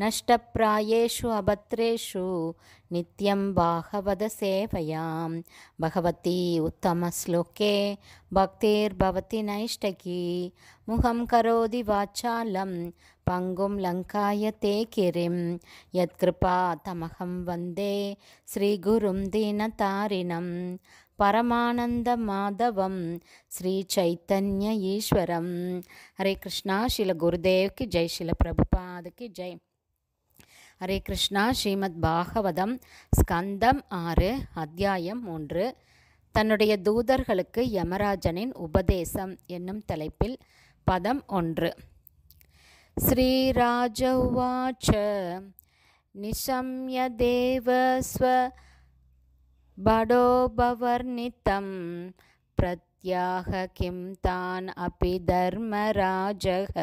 नष्टप्रायेषु अभद्रेषु नित्यं बाहवदसेवयां भगवती उत्तमश्लोके भक्तिर्भवति नैष्टकी मुहं करोति वाचालं पङ्गुं लङ्कायते किरिं यत्कृपा यत्कृपातमहं वन्दे श्रीगुरुं दीनतारिणम् परमानन्दमाधवं श्रीचैतन्यईश्वरं हरिकृष्णाशीलगुरुदेव्कि जयशिलप्रभुपादकी जय ஹரே கிருஷ்ணா ஸ்ரீமத் பாகவதம் ஸ்கந்தம் ஆறு அத்தியாயம் ஒன்று தன்னுடைய தூதர்களுக்கு யமராஜனின் உபதேசம் என்னும் தலைப்பில் பதம் ஒன்று ஸ்ரீராஜ உவாச்ச நிசம்ய प्रत्याह किं तान् अपि धर्मराजः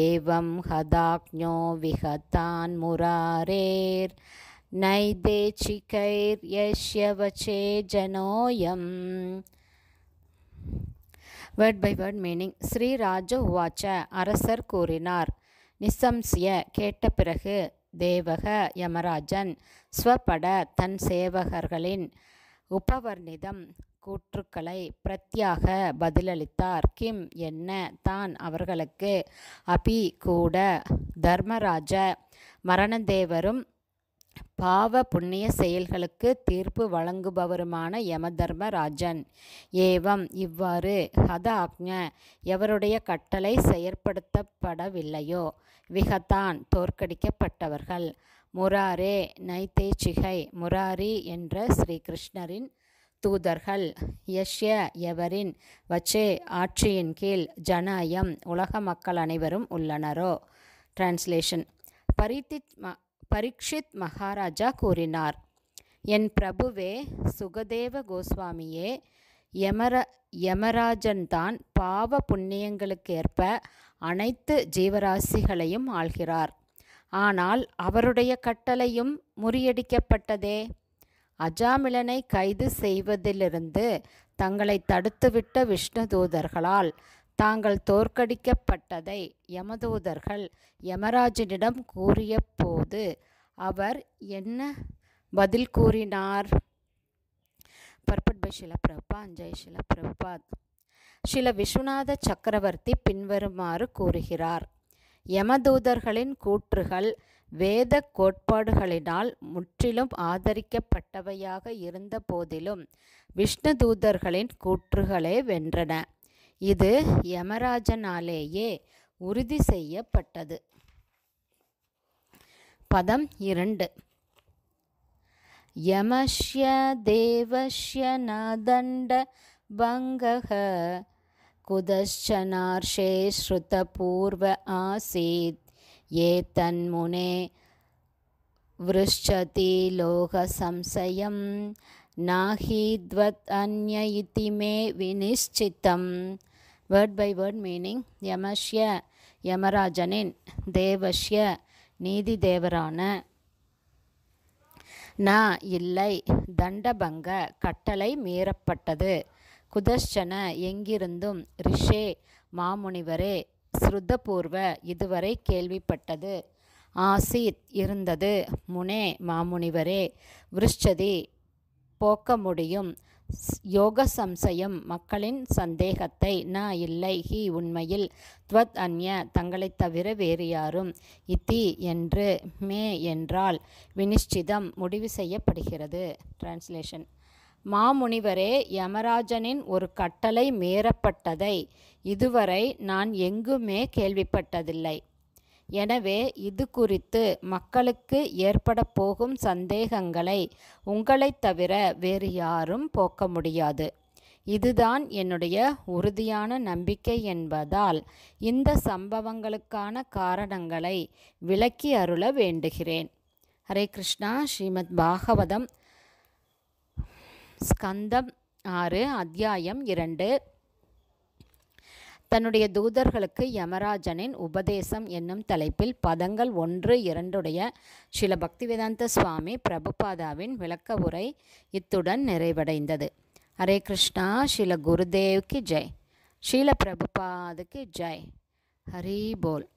एवं हदाज्ञो विहतान् मुरारेर्नैदेशिकैर्यस्य वचे जनोऽयम् வேர்ட் பை வேர்ட் மீனிங் ராஜ உவாச்ச அரசர் கூறினார் நிசம்சிய கேட்ட பிறகு தேவக யமராஜன் ஸ்வபட தன் சேவகர்களின் உபவர்ணிதம் கூற்றுக்களை பிரத்யாக பதிலளித்தார் கிம் என்ன தான் அவர்களுக்கு அபி கூட தர்மராஜ மரணதேவரும் பாவ புண்ணிய செயல்களுக்கு தீர்ப்பு வழங்குபவருமான யமதர்மராஜன் ஏவம் இவ்வாறு ஹத ஆக்ஞ எவருடைய கட்டளை செயற்படுத்தப்படவில்லையோ விகத்தான் தோற்கடிக்கப்பட்டவர்கள் முராரே நைத்தேச்சிகை முராரி என்ற ஸ்ரீகிருஷ்ணரின் தூதர்கள் யஷ்ய எவரின் வச்சே ஆட்சியின் கீழ் ஜனாயம் உலக மக்கள் அனைவரும் உள்ளனரோ டிரான்ஸ்லேஷன் பரித்தித் ம பரீட்சித் மகாராஜா கூறினார் என் பிரபுவே சுகதேவ கோஸ்வாமியே யமர யமராஜன்தான் பாவ புண்ணியங்களுக்கேற்ப அனைத்து ஜீவராசிகளையும் ஆள்கிறார் ஆனால் அவருடைய கட்டளையும் முறியடிக்கப்பட்டதே அஜாமிலனை கைது செய்வதிலிருந்து தங்களை தடுத்துவிட்ட விஷ்ணு தூதர்களால் தாங்கள் தோற்கடிக்கப்பட்டதை யமதூதர்கள் யமராஜனிடம் கூறிய போது அவர் என்ன பதில் கூறினார் பர்பட் பை ஷில பிரபா அஞ்சய் ஷில பிரபாத் ஷில விஸ்வநாத சக்கரவர்த்தி பின்வருமாறு கூறுகிறார் யமதூதர்களின் கூற்றுகள் வேத கோட்பாடுகளினால் முற்றிலும் ஆதரிக்கப்பட்டவையாக இருந்த போதிலும் விஷ்ணு தூதர்களின் கூற்றுகளே வென்றன இது யமராஜனாலேயே உறுதி செய்யப்பட்டது பதம் இரண்டு யமஷ்ய தேவஷ்ய நதண்ட பங்கக குதஷ்சனார்ஷே பூர்வ ஆசீத் ஏதன்முனே तन्मुने वृश्चति लोकसंशयं நாகித்வத் अन्य इति मे வேர்ட் பை வேர்ட் மீனிங் யமஷ்ய யமராஜனின் தேவஷ்ய நீதி தேவரான நா இல்லை தண்டபங்க கட்டளை மீறப்பட்டது குதஷ்சன எங்கிருந்தும் ரிஷே மாமுனிவரே ஸ்ருதபூர்வ இதுவரை கேள்விப்பட்டது ஆசீத் இருந்தது முனே மாமுனிவரே விருஷ்சதி போக்க முடியும் யோக சம்சயம் மக்களின் சந்தேகத்தை ந இல்லை ஹி உண்மையில் துவத் அந்ய தங்களைத் தவிர வேறு யாரும் இத்தி என்று மே என்றால் வினிஷ்டிதம் முடிவு செய்யப்படுகிறது டிரான்ஸ்லேஷன் மாமுனிவரே யமராஜனின் ஒரு கட்டளை மீறப்பட்டதை இதுவரை நான் எங்குமே கேள்விப்பட்டதில்லை எனவே இது குறித்து மக்களுக்கு ஏற்பட போகும் சந்தேகங்களை உங்களைத் தவிர வேறு யாரும் போக்க முடியாது இதுதான் என்னுடைய உறுதியான நம்பிக்கை என்பதால் இந்த சம்பவங்களுக்கான காரணங்களை விளக்கி அருள வேண்டுகிறேன் ஹரே கிருஷ்ணா ஸ்ரீமத் பாகவதம் ஸ்கந்தம் ஆறு அத்தியாயம் இரண்டு தன்னுடைய தூதர்களுக்கு யமராஜனின் உபதேசம் என்னும் தலைப்பில் பதங்கள் ஒன்று இரண்டுடைய சில பக்திவேதாந்த சுவாமி பிரபுபாதாவின் விளக்க உரை இத்துடன் நிறைவடைந்தது ஹரே கிருஷ்ணா ஸ்ரீல குருதேவ்க்கு ஜெய் ஸ்ரீல பிரபுபாதுக்கு ஜெய் ஹரி போல்